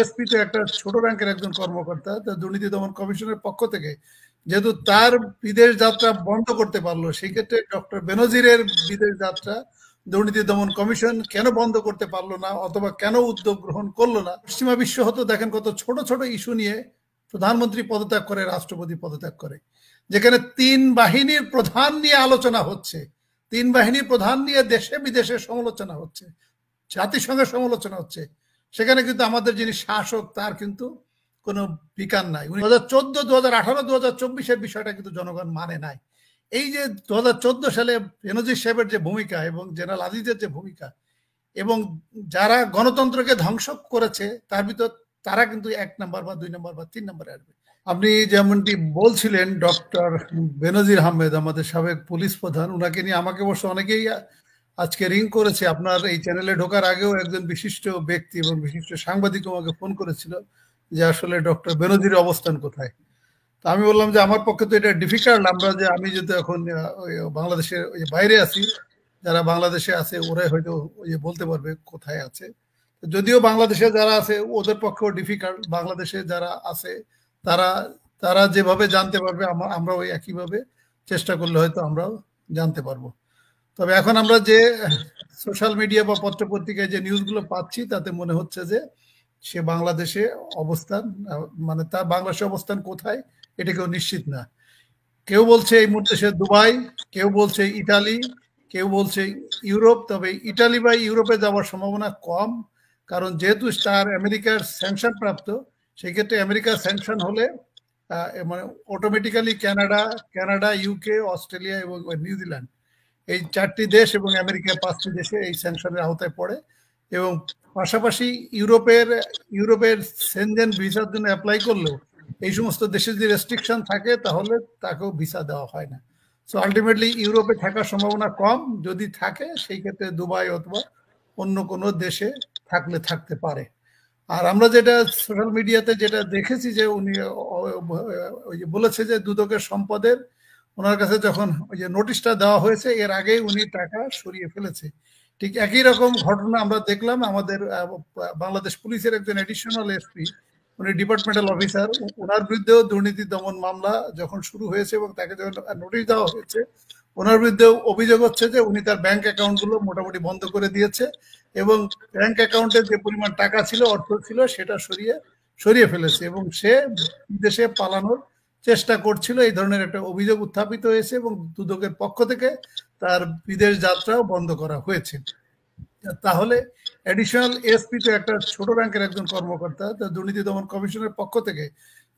SP তো একটা ছোট ব্যাংকের একজন কর্মকর্তা তো দুর্নীতি দমন কমিশনের পক্ষ থেকে যেহেতু তার বিদেশ যাত্রা বন্ধ করতে পারলো সেক্ষেত্রে ডক্টর বেনজিরের বিদেশ যাত্রা দুর্নীতি দমন কমিশন কেন বন্ধ করতে পারলো না অথবা কেন উদ্যোগ গ্রহণ করলো না পশ্চিমা বিশ্ব হতো দেখেন কত ছোট ছোট ইস্যু নিয়ে প্রধানমন্ত্রী পদত্যাগ করে রাষ্ট্রপতি পদত্যাগ করে যেখানে তিন বাহিনীর প্রধান নিয়ে আলোচনা হচ্ছে তিন বাহিনীর প্রধান নিয়ে দেশে বিদেশে সমালোচনা হচ্ছে জাতিসংঘের সমালোচনা হচ্ছে সেখানে কিন্তু আমাদের যিনি শাসক তার কিন্তু কোনো বিকার নাই উনি দু হাজার চোদ্দ দু হাজার আঠারো দু হাজার চব্বিশের বিষয়টা কিন্তু জনগণ মানে নাই এই যে দু হাজার চোদ্দ সালে বেনজির সাহেবের যে ভূমিকা এবং জেনারেল আজিজের যে ভূমিকা এবং যারা গণতন্ত্রকে ধ্বংস করেছে তার ভিতর তারা কিন্তু এক নম্বর বা দুই নম্বর বা তিন নম্বরে আসবে আপনি যেমনটি বলছিলেন ডক্টর বেনজির আহমেদ আমাদের সাবেক পুলিশ প্রধান ওনাকে নিয়ে আমাকে অবশ্য অনেকেই আজকে রিং করেছে আপনার এই চ্যানেলে ঢোকার আগেও একজন বিশিষ্ট ব্যক্তি এবং বিশিষ্ট সাংবাদিক আমাকে ফোন করেছিল যে আসলে ডক্টর বেনজির অবস্থান কোথায় তা আমি বললাম যে আমার পক্ষে তো এটা ডিফিকাল্ট আমরা যে আমি যেহেতু এখন বাংলাদেশের ওই বাইরে আছি যারা বাংলাদেশে আছে ওরাই হয়তো বলতে পারবে কোথায় আছে যদিও বাংলাদেশে যারা আছে ওদের পক্ষেও ডিফিকাল্ট বাংলাদেশে যারা আছে তারা তারা যেভাবে জানতে পারবে আমরা ওই একইভাবে চেষ্টা করলে হয়তো আমরাও জানতে পারবো তবে এখন আমরা যে সোশ্যাল মিডিয়া বা পত্রপত্রিকায় যে নিউজগুলো পাচ্ছি তাতে মনে হচ্ছে যে সে বাংলাদেশে অবস্থান মানে তার বাংলাদেশে অবস্থান কোথায় এটা কেউ নিশ্চিত না কেউ বলছে এই মুহূর্তে সে দুবাই কেউ বলছে ইটালি কেউ বলছে ইউরোপ তবে ইটালি বা ইউরোপে যাওয়ার সম্ভাবনা কম কারণ যেহেতু তার আমেরিকার স্যাংশন প্রাপ্ত সেক্ষেত্রে আমেরিকার স্যাংশন হলে মানে automatically Canada Canada UK Australia এবং নিউজিল্যান্ড এই চারটি দেশ এবং আমেরিকার পাঁচটি দেশে এই স্যাংশনের আওতায় পড়ে এবং পাশাপাশি ইউরোপের ইউরোপের সেনজেন ভিসার জন্য অ্যাপ্লাই করলেও এই সমস্ত দেশে যদি রেস্ট্রিকশন থাকে তাহলে তাকেও ভিসা দেওয়া হয় না সো আলটিমেটলি ইউরোপে থাকার সম্ভাবনা কম যদি থাকে সেই ক্ষেত্রে দুবাই অথবা অন্য কোনো দেশে থাকলে থাকতে পারে আর আমরা যেটা সোশ্যাল মিডিয়াতে যেটা দেখেছি যে উনি ওই যে বলেছে যে দুদকের সম্পদের ওনার কাছে যখন ওই যে নোটিশটা দেওয়া হয়েছে এর আগেই উনি টাকা সরিয়ে ফেলেছে ঠিক একই রকম ঘটনা আমরা দেখলাম আমাদের বাংলাদেশ পুলিশের একজন এডিশনাল এসপি উনি ডিপার্টমেন্টাল অফিসার ওনার বিরুদ্ধেও দুর্নীতি দমন মামলা যখন শুরু হয়েছে এবং তাকে যখন নোটিশ দেওয়া হয়েছে ওনার বিরুদ্ধেও অভিযোগ হচ্ছে যে উনি তার ব্যাংক অ্যাকাউন্টগুলো মোটামুটি বন্ধ করে দিয়েছে এবং ব্যাংক অ্যাকাউন্টে যে পরিমাণ টাকা ছিল অর্থ ছিল সেটা সরিয়ে সরিয়ে ফেলেছে এবং সে দেশে পালানোর চেষ্টা করছিল এই ধরনের একটা অভিযোগ উত্থাপিত হয়েছে এবং দুদকের পক্ষ থেকে তার বিদেশ যাত্রাও বন্ধ করা হয়েছে তাহলে অ্যাডিশনাল এসপি তো একটা ছোট ব্যাংকের একজন কর্মকর্তা দুর্নীতি দমন কমিশনের পক্ষ থেকে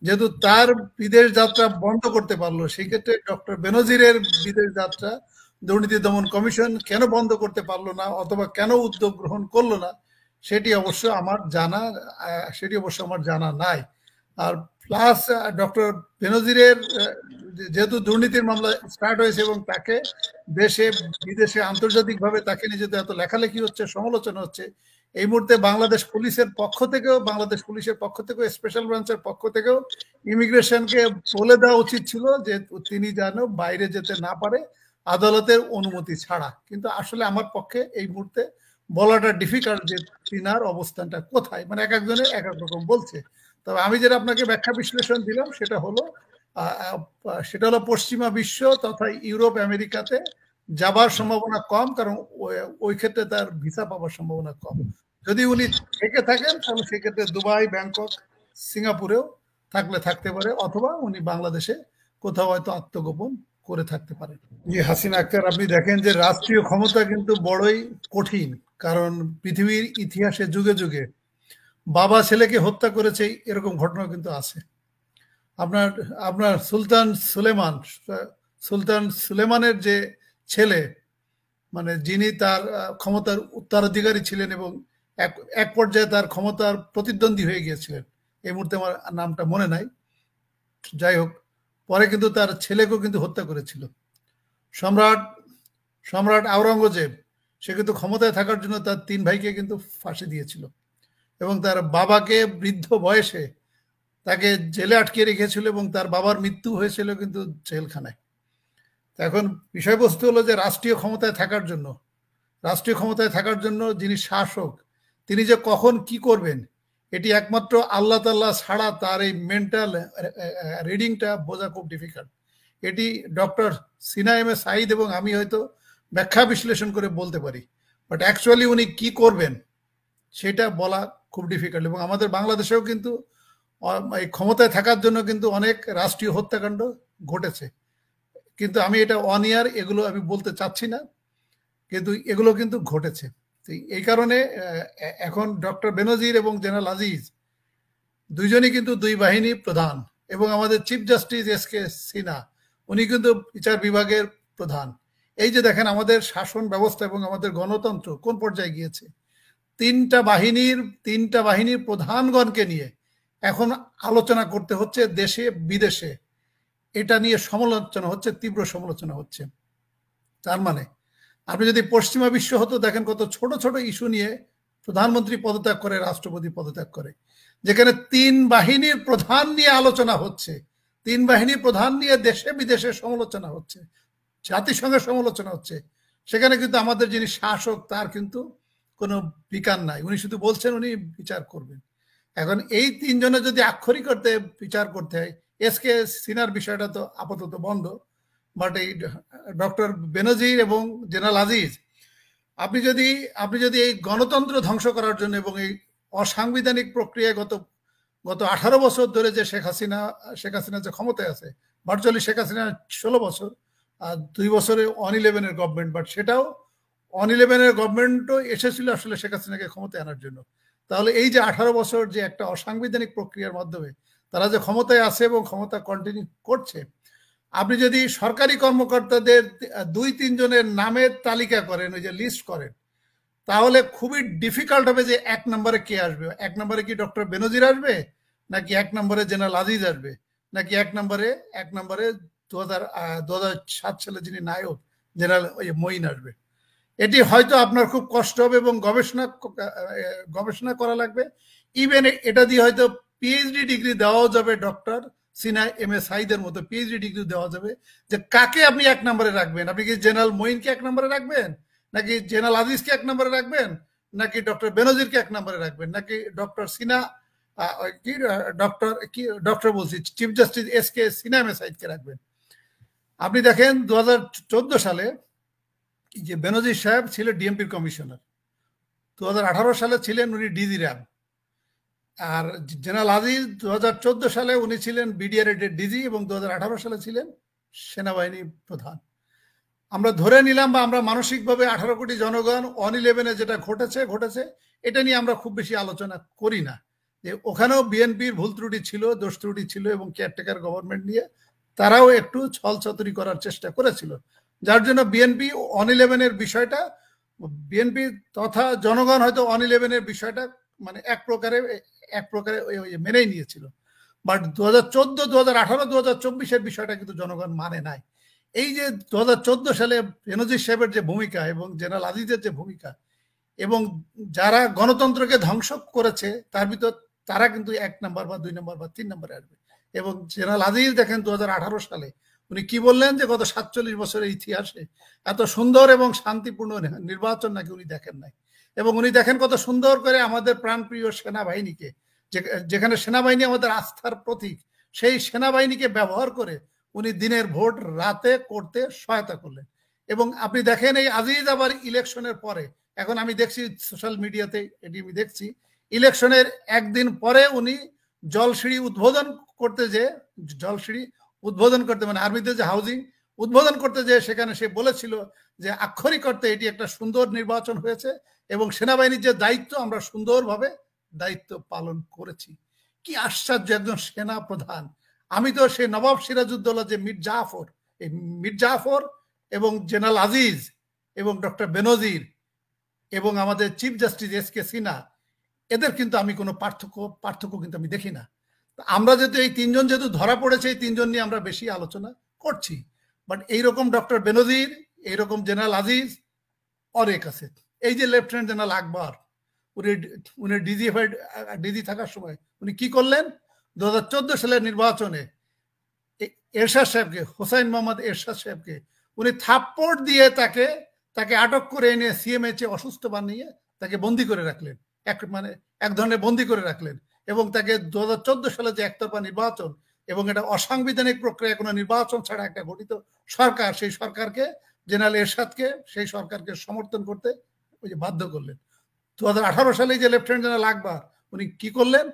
যেহেতু তার বিদেশ যাত্রা বন্ধ করতে পারলো সেই ক্ষেত্রে ডক্টর বেনজিরের বিদেশ যাত্রা দুর্নীতি দমন কমিশন কেন বন্ধ করতে পারলো না অথবা কেন উদ্যোগ গ্রহণ করলো না সেটি অবশ্য আমার জানা সেটি অবশ্য আমার জানা নাই আর প্লাস ডক্টর বেনজিরের যেহেতু দুর্নীতির মামলা স্টার্ট হয়েছে এবং তাকে দেশে বিদেশে আন্তর্জাতিকভাবে তাকে নিয়ে এত লেখালেখি হচ্ছে সমালোচনা হচ্ছে এই মুহূর্তে বাংলাদেশ পুলিশের পক্ষ থেকেও বাংলাদেশ পুলিশের পক্ষ থেকেও স্পেশাল ব্রাঞ্চের পক্ষ থেকেও ইমিগ্রেশনকে বলে দেওয়া উচিত ছিল যে তিনি যেন বাইরে যেতে না পারে আদালতের অনুমতি ছাড়া কিন্তু আসলে আমার পক্ষে এই মুহূর্তে বলাটা ডিফিকাল্ট যে তিনার অবস্থানটা কোথায় মানে এক একজনে এক এক রকম বলছে তবে আমি যেটা আপনাকে ব্যাখ্যা বিশ্লেষণ দিলাম সেটা হলো সেটা হলো পশ্চিমা বিশ্ব তথা ইউরোপ আমেরিকাতে যাবার সম্ভাবনা কম কারণ ওই ক্ষেত্রে তার ভিসা পাওয়ার সম্ভাবনা কম যদি উনি থেকে থাকেন তাহলে সেক্ষেত্রে দুবাই ব্যাংকক সিঙ্গাপুরেও থাকলে থাকতে পারে অথবা উনি বাংলাদেশে কোথাও হয়তো আত্মগোপন করে থাকতে পারেন জি হাসিনা আক্তার আপনি দেখেন যে রাষ্ট্রীয় ক্ষমতা কিন্তু বড়ই কঠিন কারণ পৃথিবীর ইতিহাসে যুগে যুগে বাবা ছেলেকে হত্যা করেছে এরকম ঘটনা কিন্তু আছে আপনার আপনার সুলতান সুলেমান সুলতান সুলেমানের যে ছেলে মানে যিনি তার ক্ষমতার উত্তরাধিকারী ছিলেন এবং এক এক পর্যায়ে তার ক্ষমতার প্রতিদ্বন্দ্বী হয়ে গিয়েছিলেন এই মুহূর্তে আমার নামটা মনে নাই যাই হোক পরে কিন্তু তার ছেলেকেও কিন্তু হত্যা করেছিল সম্রাট সম্রাট আওরঙ্গজেব সে কিন্তু ক্ষমতায় থাকার জন্য তার তিন ভাইকে কিন্তু ফাঁসি দিয়েছিল এবং তার বাবাকে বৃদ্ধ বয়সে তাকে জেলে আটকে রেখেছিল এবং তার বাবার মৃত্যু হয়েছিল কিন্তু জেলখানায় এখন বিষয়বস্তু হলো যে রাষ্ট্রীয় ক্ষমতায় থাকার জন্য রাষ্ট্রীয় ক্ষমতায় থাকার জন্য যিনি শাসক তিনি যে কখন কি করবেন এটি একমাত্র আল্লাহ তাল্লাহ ছাড়া তার এই মেন্টাল রিডিংটা বোঝা খুব ডিফিকাল্ট এটি doctor Sina M A Sayeed এবং আমি হয়তো ব্যাখ্যা বিশ্লেষণ করে বলতে পারি বাট অ্যাকচুয়ালি উনি কি করবেন সেটা বলা খুব ডিফিকাল্ট এবং আমাদের বাংলাদেশেও কিন্তু এই ক্ষমতায় থাকার জন্য কিন্তু অনেক রাষ্ট্রীয় হত্যাকাণ্ড ঘটেছে কিন্তু আমি এটা অন ইয়ার এগুলো আমি বলতে চাচ্ছি না কিন্তু এগুলো কিন্তু ঘটেছে এই কারণে এখন ডক্টর বেনজির এবং জেনারেল আজিজ দুইজনই কিন্তু দুই বাহিনী প্রধান এবং আমাদের chief justice S K Sinha উনি কিন্তু বিচার বিভাগের প্রধান এই যে দেখেন আমাদের শাসন ব্যবস্থা এবং আমাদের গণতন্ত্র কোন পর্যায়ে গিয়েছে তিনটা বাহিনীর তিনটা বাহিনীর প্রধানগণকে নিয়ে এখন আলোচনা করতে হচ্ছে দেশে বিদেশে এটা নিয়ে সমালোচনা হচ্ছে তীব্র সমালোচনা হচ্ছে তার মানে আপনি যদি পশ্চিমা বিশ্ব হতো দেখেন কত ছোট ছোট ইস্যু নিয়ে প্রধানমন্ত্রী পদত্যাগ করে রাষ্ট্রপতি পদত্যাগ করে যেখানে তিন বাহিনীর প্রধান নিয়ে আলোচনা হচ্ছে তিন বাহিনীর প্রধান নিয়ে দেশে বিদেশে সমালোচনা হচ্ছে জাতিসংঘের সমালোচনা হচ্ছে সেখানে কিন্তু আমাদের যিনি শাসক তার কিন্তু কোনো বিকার নাই উনি শুধু বলছেন উনি বিচার করবেন এখন এই তিনজনে যদি আক্ষরিক বিচার করতে হয় এসকে সিনার বিষয়টা তো আপাতত বন্ধ বাট এই ডক্টর বেনজির এবং জেনারেল আজিজ আপনি যদি আপনি যদি এই গণতন্ত্র ধ্বংস করার জন্য এবং এই অসাংবিধানিক প্রক্রিয়ায় গত গত আঠারো বছর ধরে যে শেখ হাসিনা শেখ হাসিনা যে ক্ষমতায় আছে ভার্চুয়ালি শেখ হাসিনা ষোলো বছর আর দুই বছরে অন ইলেভেনের গভর্নমেন্ট বাট সেটাও অন ইলেভেনের গভর্নমেন্টও এসেছিল আসলে শেখ হাসিনাকে ক্ষমতায় আনার জন্য তাহলে এই যে আঠারো বছর যে একটা অসাংবিধানিক প্রক্রিয়ার মাধ্যমে তারা যে ক্ষমতায় আছে এবং ক্ষমতা কন্টিনিউ করছে আপনি যদি সরকারি কর্মকর্তাদের দুই তিনজনের নামের তালিকা করেন ওই যে লিস্ট করেন তাহলে খুবই ডিফিকাল্ট হবে যে এক নম্বরে কে আসবে এক নম্বরে কি ডক্টর বেনজির আসবে নাকি এক নম্বরে জেনারেল আজিজ আসবে নাকি এক নম্বরে এক নম্বরে দু হাজার দু সাত সালে যিনি নায়ক জেনারেল মঈন আসবে এটি হয়তো আপনার খুব কষ্ট হবে এবং গবেষণা গবেষণা করা লাগবে ইভেন এটা দিয়ে হয়তো পিএইচডি ডিগ্রি দেওয়াও যাবে ডক্টর সিনা এম এস হাইদের মতো পিএইচডি ডিগ্রি দেওয়া যাবে যে কাকে আপনি এক নম্বরে রাখবেন আপনি কি জেনারেল মঈনকে এক নম্বরে রাখবেন নাকি জেনারেল আজিজকে এক নম্বরে রাখবেন নাকি ডক্টর বেনজিরকে এক নম্বরে রাখবেন নাকি ডক্টর সিনা কি ডক্টর কি ডক্টর বলছি chief justice S K Sina M S হাইদকে রাখবেন আপনি দেখেন দু সালে যে বেনজি সাহেব ছিল ডিএমপির কমিশনার দু সালে ছিলেন উনি ডিজি র্যাব আর জেনারেল আজিজ দু সালে উনি ছিলেন বিডিআর ডিজি এবং দু সালে ছিলেন সেনাবাহিনী প্রধান আমরা ধরে নিলাম বা আমরা মানসিকভাবে আঠারো কোটি জনগণ অন ইলেভেনে যেটা ঘটেছে ঘটেছে এটা নিয়ে আমরা খুব বেশি আলোচনা করি না যে ওখানেও বিএনপির ভুল ত্রুটি ছিল দোষ ত্রুটি ছিল এবং কেয়ারটেকার গভর্নমেন্ট নিয়ে তারাও একটু ছলছতরি করার চেষ্টা করেছিল যার জন্য বিএনপি অন ইলেভেনের বিষয়টা বিএনপি তথা জনগণ হয়তো অন ইলেভেনের বিষয়টা মানে এক প্রকারে এক প্রকারে মেনেই নিয়েছিল বাট দু হাজার চোদ্দ দু হাজার আঠারো দু হাজার চব্বিশের বিষয়টা কিন্তু জনগণ মানে নাই এই যে দু হাজার চোদ্দ সালে বেনজির সাহেবের যে ভূমিকা এবং জেনারেল আজিজের যে ভূমিকা এবং যারা গণতন্ত্রকে ধ্বংস করেছে তার ভিতর তারা কিন্তু এক নম্বর বা দুই নম্বর বা তিন নম্বরে আসবে এবং জেনারেল আজিজ দেখেন দু সালে উনি কি বললেন যে গত সাতচল্লিশ বছরের ইতিহাসে এত সুন্দর এবং শান্তিপূর্ণ নির্বাচন নাকি উনি দেখেন নাই এবং উনি দেখেন কত সুন্দর করে আমাদের প্রাণপ্রিয় সেনাবাহিনীকে যেখানে সেনাবাহিনী আমাদের আস্থার প্রতীক সেই সেনাবাহিনীকে ব্যবহার করে উনি দিনের ভোট রাতে করতে সহায়তা করলেন এবং আপনি দেখেন এই আজিজ আবার ইলেকশনের পরে এখন আমি দেখছি সোশ্যাল মিডিয়াতে এটি আমি দেখছি ইলেকশনের একদিন পরে উনি জলসিঁড়ি উদ্বোধন করতে যে জলসিঁড়ি উদ্বোধন করতে মানে আর্মিতে যে হাউজিং উদ্বোধন করতে যে সেখানে সে বলেছিল যে আক্ষরিক অর্থে এটি একটা সুন্দর নির্বাচন হয়েছে এবং সেনাবাহিনীর যে দায়িত্ব আমরা সুন্দরভাবে দায়িত্ব পালন করেছি কি আশ্চর্য একজন সেনা প্রধান আমি তো সেই নবাব সিরাজউদ্দৌলা যে মির জাফর এই মির জাফর এবং জেনারেল আজিজ এবং ডক্টর বেনজির এবং আমাদের chief justice S K Sinha এদের কিন্তু আমি কোনো পার্থক্য পার্থক্য কিন্তু আমি দেখি না আমরা যেহেতু এই তিনজন যেহেতু ধরা পড়েছে এই তিনজন নিয়ে আমরা বেশি আলোচনা করছি বাট এইরকম ডক্টর বেনজির এইরকম জেনারেল আজিজ অনেক আছে এই যে লেফটেন্যান্ট জেনারেল আকবর উনি উনি ডিজিএফআই ডিজি থাকার সময় উনি কি করলেন দু হাজার সালের নির্বাচনে এরশাদ সাহেবকে হোসাইন মোহাম্মদ এরশাদ সাহেবকে উনি থাপ্পট দিয়ে তাকে তাকে আটক করে এনে সিএমএইচে অসুস্থ বানিয়ে তাকে বন্দি করে রাখলেন এক মানে এক ধরনের বন্দি করে রাখলেন এবং তাকে দু সালে যে একতরফা নির্বাচন এবং এটা অসাংবিধানিক প্রক্রিয়া কোনো নির্বাচন ছাড়া একটা গঠিত সরকার সেই সরকারকে জেনারেল এরশাদকে সেই সরকারকে সমর্থন করতে ওই যে বাধ্য করলেন দু সালে যে লেফটেন্যান্ট জেনারেল আকবর উনি কি করলেন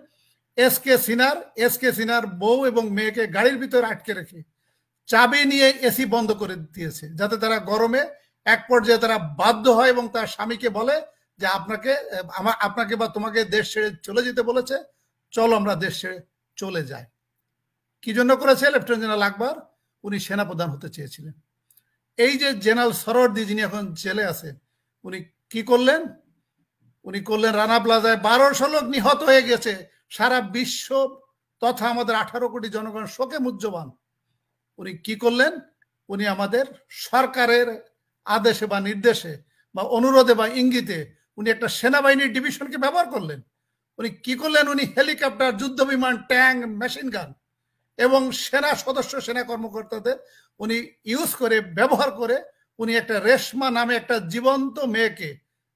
এস কে সিনার এস কে সিনার বউ এবং মেয়েকে গাড়ির ভিতরে আটকে রেখে চাবি নিয়ে এসি বন্ধ করে দিয়েছে যাতে তারা গরমে এক পর্যায়ে তারা বাধ্য হয় এবং তার স্বামীকে বলে যে আপনাকে আপনাকে বা তোমাকে দেশ ছেড়ে চলে যেতে বলেছে চলো আমরা দেশে চলে যাই কি জন্য করেছে লেফটেন্ট জেনারেল আকবর উনি সেনাপ্রধান হতে চেয়েছিলেন এই যে জেনারেল সরোয়ার্দি যিনি এখন জেলে আছেন উনি কি করলেন উনি করলেন রানা প্লাজায় বারোশো লোক নিহত হয়ে গেছে সারা বিশ্ব তথা আমাদের আঠারো কোটি জনগণ শোকে মুহ্যবান উনি কি করলেন উনি আমাদের সরকারের আদেশে বা নির্দেশে বা অনুরোধে বা ইঙ্গিতে উনি একটা সেনাবাহিনীর ডিভিশনকে ব্যবহার করলেন উনি কি করলেন উনি হেলিকপ্টার যুদ্ধ বিমান ট্যাঙ্ক মেশিন গান এবং সেনা সদস্য সেনা কর্মকর্তাদের উনি ইউজ করে ব্যবহার করে উনি একটা রেশমা নামে একটা জীবন্ত মেয়েকে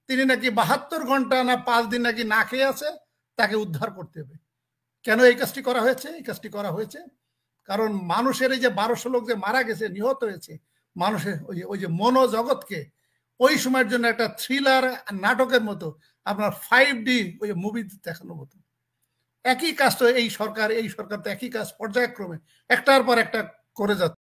তিনি নাকি বাহাত্তর ঘন্টা না পাঁচ দিন নাকি না খেয়ে আছে তাকে উদ্ধার করতে হবে কেন এই কাজটি করা হয়েছে এই কাজটি করা হয়েছে কারণ মানুষের এই যে বারোশো লোক যে মারা গেছে নিহত হয়েছে মানুষের ওই যে মনোজগৎকে ওই সময়ের জন্য একটা থ্রিলার নাটকের মতো আপনার ফাইভ ডি ওই মুভি দেখানো হতো একই কাজ তো এই সরকার এই সরকার তো একই কাজ পর্যায়ক্রমে একটার পর একটা করে যাচ্ছে